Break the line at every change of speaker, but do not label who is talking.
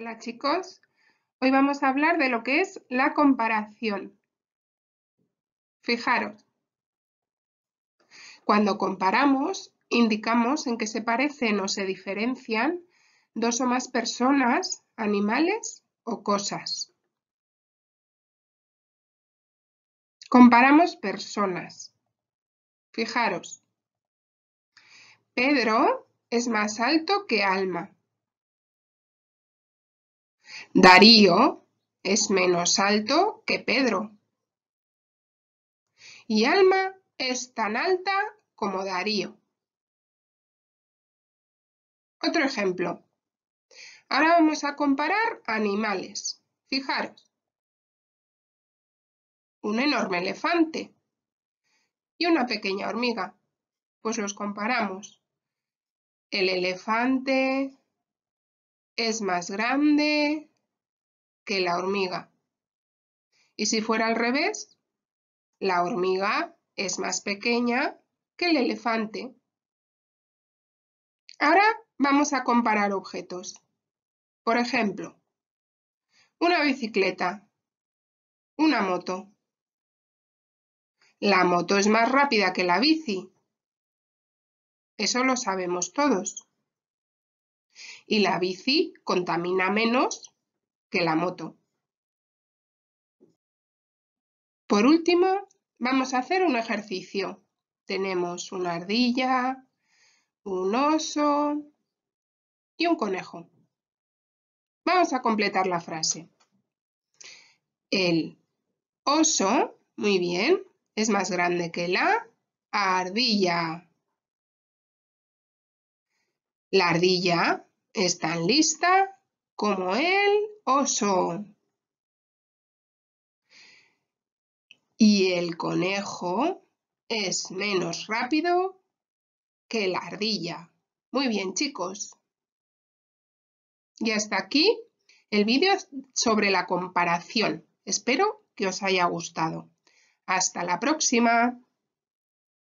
Hola chicos, hoy vamos a hablar de lo que es la comparación. Fijaros, cuando comparamos indicamos en qué se parecen o se diferencian dos o más personas, animales o cosas.
Comparamos personas. Fijaros,
Pedro es más alto que Alma. Darío es menos alto que Pedro. Y Alma es tan alta como
Darío. Otro ejemplo.
Ahora vamos a comparar animales. Fijaros. Un enorme elefante y una pequeña hormiga. Pues los comparamos. El elefante es más grande que la hormiga. Y si fuera al revés, la hormiga es más pequeña que el elefante. Ahora vamos a comparar objetos. Por ejemplo, una bicicleta, una moto. La moto es más rápida que la bici. Eso lo sabemos todos. Y la bici contamina menos que la moto. Por último, vamos a hacer un ejercicio. Tenemos una ardilla, un oso y un conejo. Vamos a completar la frase. El oso, muy bien, es más grande que la ardilla. La ardilla es tan lista como el oso. Y el conejo es menos rápido que la ardilla. Muy bien, chicos. Y hasta aquí el vídeo sobre la comparación. Espero que os haya gustado. Hasta la próxima.